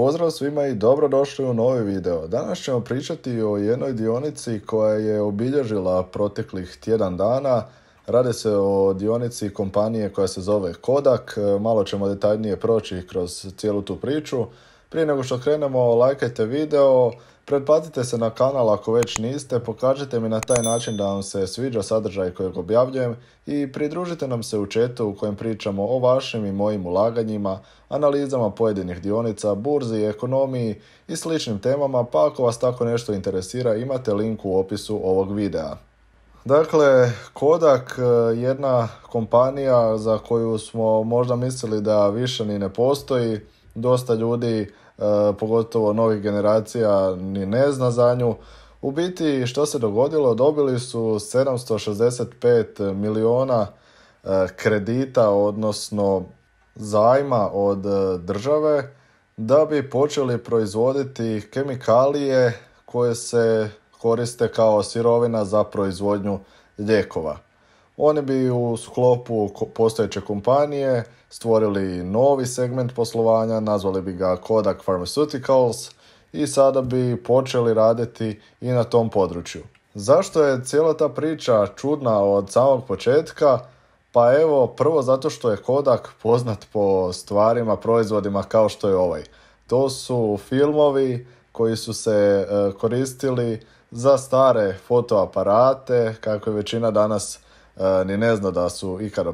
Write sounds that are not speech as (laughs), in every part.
Pozdrav svima i dobrodošli u novi video. Danas ćemo pričati o jednoj dionici koja je obilježila proteklih tjedan dana. Rade se o dionici kompanije koja se zove Kodak. Malo ćemo detaljnije proći kroz cijelu tu priču. Prije nego što krenemo, lajkajte video, Pretplatite se na kanal ako već niste, pokažite mi na taj način da vam se sviđa sadržaj kojeg objavljujem i pridružite nam se u četu u kojem pričamo o vašim i mojim ulaganjima, analizama pojedinih dionica, burzi, ekonomiji i sličnim temama, pa ako vas tako nešto interesira imate link u opisu ovog videa. Dakle, Kodak, e, jedna kompanija za koju smo možda mislili da više ni ne postoji, dosta ljudi Eh, pogotovo novih generacija ni ne zna za nju. U biti što se dogodilo, dobili su 765 miliona eh, kredita, odnosno zajma od eh, države da bi počeli proizvoditi kemikalije koje se koriste kao sirovina za proizvodnju lijekova. Oni bi u sklopu postojeće kompanije stvorili novi segment poslovanja, nazvali bi ga Kodak Pharmaceuticals i sada bi počeli raditi i na tom području. Zašto je cijela ta priča čudna od samog početka? Pa evo, prvo zato što je Kodak poznat po stvarima, proizvodima kao što je ovaj. To su filmovi koji su se e, koristili za stare fotoaparate, kako je većina danas E, ni ne zna da su ikada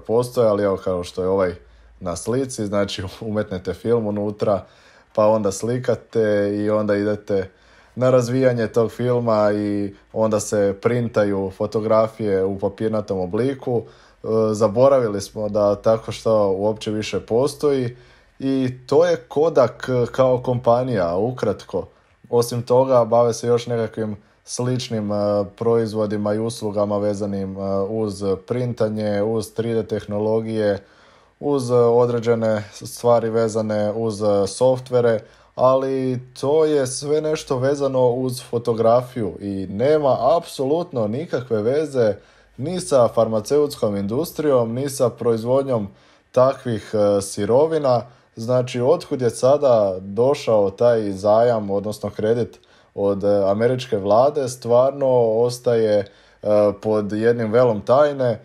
ali evo kao što je ovaj na slici, znači (laughs) umetnete film unutra, pa onda slikate i onda idete na razvijanje tog filma i onda se printaju fotografije u papirnatom obliku. E, zaboravili smo da tako što uopće više postoji i to je Kodak e, kao kompanija, ukratko. Osim toga, bave se još nekakvim sličnim eh, proizvodima i uslugama vezanim eh, uz printanje, uz 3D tehnologije, uz eh, određene stvari vezane uz softvere, ali to je sve nešto vezano uz fotografiju i nema apsolutno nikakve veze ni sa farmaceutskom industrijom, ni sa proizvodnjom takvih sirovina. Znači, otkud je sada došao taj zajam, odnosno kredit od e, američke vlade stvarno ostaje e, pod jednim velom tajne.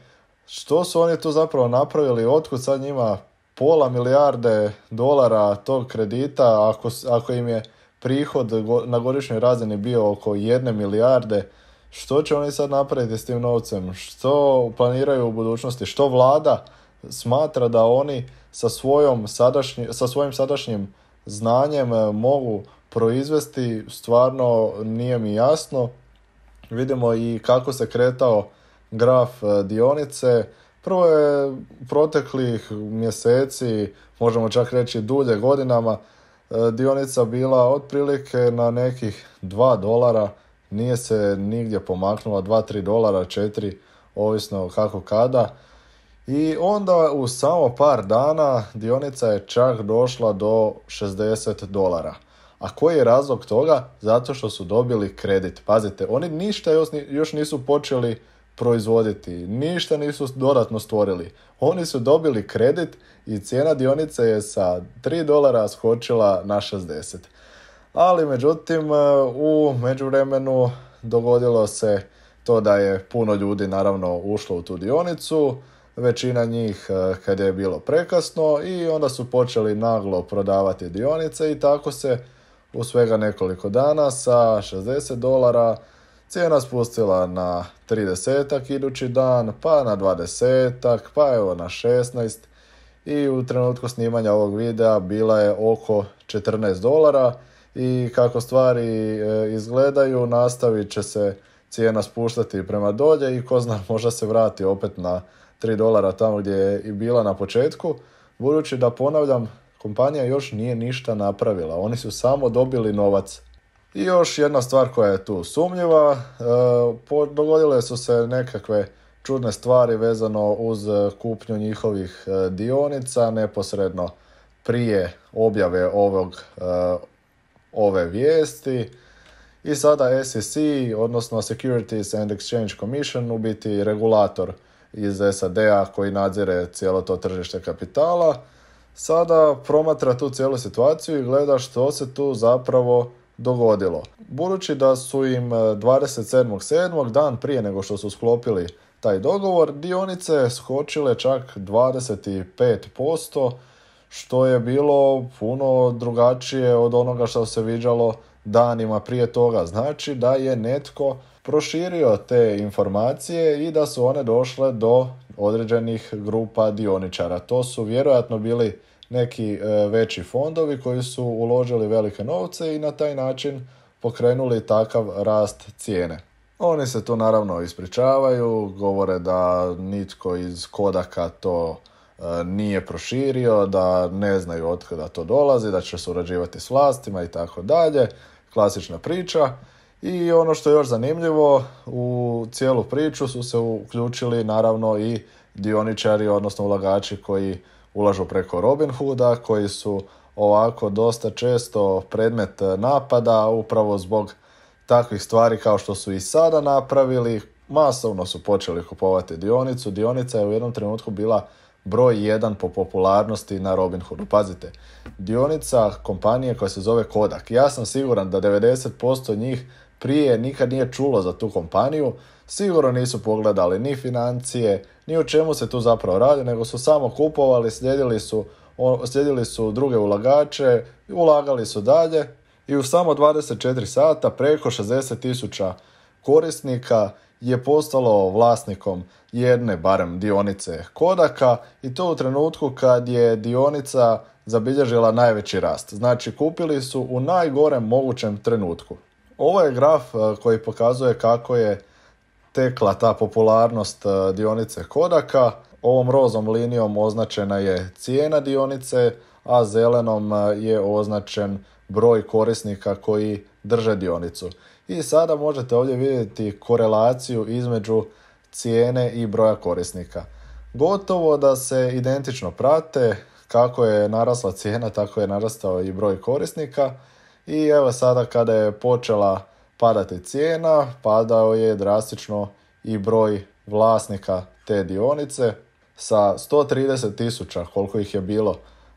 Što su oni tu zapravo napravili? Otkud sad njima pola milijarde dolara tog kredita ako, ako im je prihod na godišnjoj razini bio oko jedne milijarde? Što će oni sad napraviti s tim novcem? Što planiraju u budućnosti? Što vlada smatra da oni sa, svojom sa svojim sadašnjim znanjem e, mogu proizvesti stvarno nije mi jasno. Vidimo i kako se kretao graf e, dionice. Prvo je proteklih mjeseci, možemo čak reći dulje godinama, e, dionica bila otprilike na nekih 2 dolara, nije se nigdje pomaknula, 2-3 dolara, 4, ovisno kako kada. I onda u samo par dana dionica je čak došla do 60 dolara. A koji je razlog toga? Zato što su dobili kredit. Pazite, oni ništa još nisu počeli proizvoditi, ništa nisu dodatno stvorili. Oni su dobili kredit i cijena dionice je sa 3 dolara skočila na 60. Ali međutim, e, u međuvremenu dogodilo se to da je puno ljudi naravno ušlo u tu dionicu, većina njih e, kada je bilo prekasno i onda su počeli naglo prodavati dionice i tako se u svega nekoliko dana sa 60 dolara cijena spustila na 30 idući dan, pa na 20 pa evo na 16 i u trenutku snimanja ovog videa bila je oko 14 dolara i kako stvari e, izgledaju nastavit će se cijena spuštati prema dolje i ko zna možda se vrati opet na 3 dolara tamo gdje je i bila na početku. Budući da ponavljam kompanija još nije ništa napravila. Oni su samo dobili novac. I još jedna stvar koja je tu sumnjiva, e, dogodile su se nekakve čudne stvari vezano uz kupnju njihovih e, dionica neposredno prije objave ovog, e, ove vijesti. I sada SEC, odnosno Securities and Exchange Commission, u biti regulator iz SAD-a koji nadzire cijelo to tržište kapitala, sada promatra tu cijelu situaciju i gleda što se tu zapravo dogodilo. Budući da su im 27.7. E, dan prije nego što su sklopili taj dogovor, dionice skočile čak 25%, što je bilo puno drugačije od onoga što se viđalo danima prije toga. Znači da je netko proširio te informacije i da su one došle do određenih grupa dioničara. To su vjerojatno bili neki e, veći fondovi koji su uložili velike novce i na taj način pokrenuli takav rast cijene. Oni se tu naravno ispričavaju, govore da nitko iz Kodaka to e, nije proširio, da ne znaju otkada to dolazi, da će surađivati s vlastima i tako dalje. Klasična priča. I ono što je još zanimljivo, u cijelu priču su se uključili naravno i dioničari, odnosno ulagači koji ulažu preko Robin Hooda koji su ovako dosta često predmet napada upravo zbog takvih stvari kao što su i sada napravili. Masovno su počeli kupovati dionicu. Dionica je u jednom trenutku bila broj jedan po popularnosti na Robinhoodu. Pazite, dionica kompanije koja se zove Kodak. Ja sam siguran da 90% njih prije nikad nije čulo za tu kompaniju. Sigurno nisu pogledali ni financije, ni o čemu se tu zapravo radi, nego su samo kupovali, slijedili su, slijedili su druge ulagače, ulagali su dalje i u samo 24 sata preko 60 tisuća korisnika je postalo vlasnikom jedne barem dionice Kodaka i to u trenutku kad je dionica zabilježila najveći rast. Znači kupili su u najgorem mogućem trenutku. Ovo je graf e, koji pokazuje kako je tekla ta popularnost e, dionice Kodaka. Ovom rozom linijom označena je cijena dionice, a zelenom e, je označen broj korisnika koji drže dionicu. I sada možete ovdje vidjeti korelaciju između cijene i broja korisnika. Gotovo da se identično prate, kako je narasla cijena, tako je narastao i broj korisnika. I evo sada kada je počela padati cijena, padao je drastično i broj vlasnika te dionice sa 130 tisuća koliko ih je bilo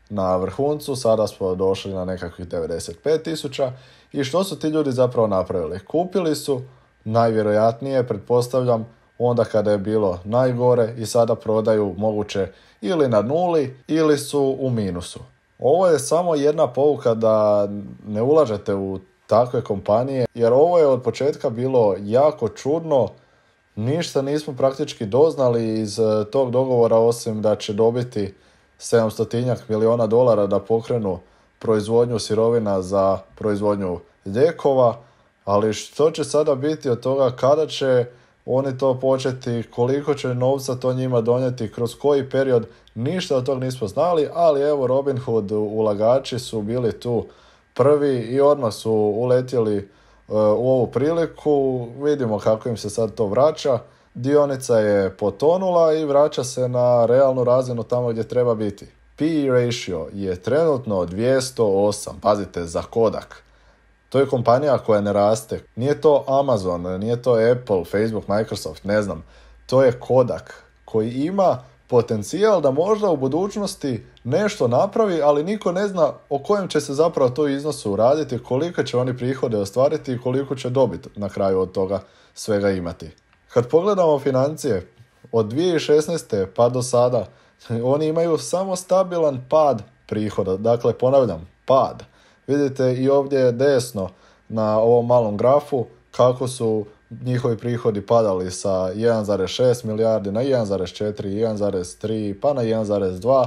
na vrhuncu, sada smo došli na nekakvih 95 tisuća i što su ti ljudi zapravo napravili? Kupili su najvjerojatnije, pretpostavljam, onda kada je bilo najgore i sada prodaju moguće ili na nuli ili su u minusu. Ovo je samo jedna pouka da ne ulažete u takve kompanije, jer ovo je od početka bilo jako čudno, ništa nismo praktički doznali iz eh, tog dogovora osim da će dobiti 700 milijuna dolara da pokrenu proizvodnju sirovina za proizvodnju ljekova, ali što će sada biti od toga kada će oni to početi, koliko će novca to njima donijeti, kroz koji period, ništa od toga nismo znali, ali evo Robinhood ulagači su bili tu prvi i odmah su uletjeli e, u ovu priliku. Vidimo kako im se sad to vraća. Dionica je potonula i vraća se na realnu razinu tamo gdje treba biti. P ratio je trenutno 208, pazite, za Kodak. To je kompanija koja ne raste. Nije to Amazon, nije to Apple, Facebook, Microsoft, ne znam. To je Kodak koji ima potencijal da možda u budućnosti nešto napravi, ali niko ne zna o kojem će se zapravo to iznosu uraditi, koliko će oni prihode ostvariti i koliko će dobiti na kraju od toga svega imati. Kad pogledamo financije, od 2016. pa do sada, (laughs) oni imaju samo stabilan pad prihoda. Dakle, ponavljam, pad. Vidite i ovdje desno na ovom malom grafu kako su njihovi prihodi padali sa 1,6 milijardi na 1,4, 1,3 pa na 1,2.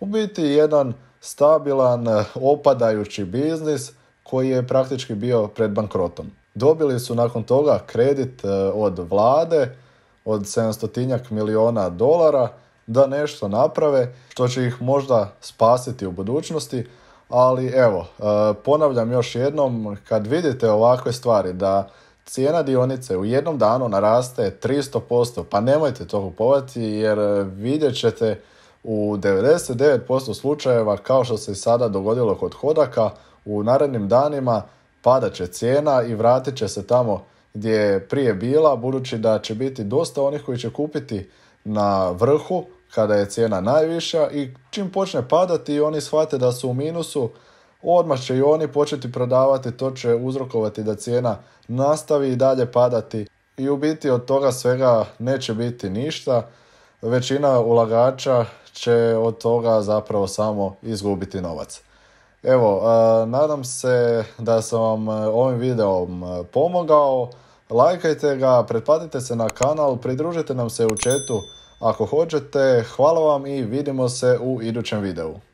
U biti jedan stabilan eh, opadajući biznis koji je praktički bio pred bankrotom. Dobili su nakon toga kredit eh, od vlade od 700 milijuna dolara da nešto naprave što će ih možda spasiti u budućnosti, ali evo, eh, ponavljam još jednom, kad vidite ovakve stvari da cijena dionice u jednom danu naraste 300%, pa nemojte to kupovati jer e, vidjet ćete u 99% slučajeva kao što se i sada dogodilo kod Hodaka, u narednim danima pada će cijena i vratit će se tamo gdje je prije bila, budući da će biti dosta onih koji će kupiti na vrhu kada je cijena najviša i čim počne padati oni shvate da su u minusu odmah će i oni početi prodavati, to će uzrokovati da cijena nastavi i dalje padati i u biti od toga svega neće biti ništa. Većina ulagača će od toga zapravo samo izgubiti novac. Evo, e, nadam se da sam vam e, ovim videom e, pomogao. Lajkajte ga, pretplatite se na kanal, pridružite nam se u chatu ako hoćete. Hvala vam i vidimo se u idućem videu.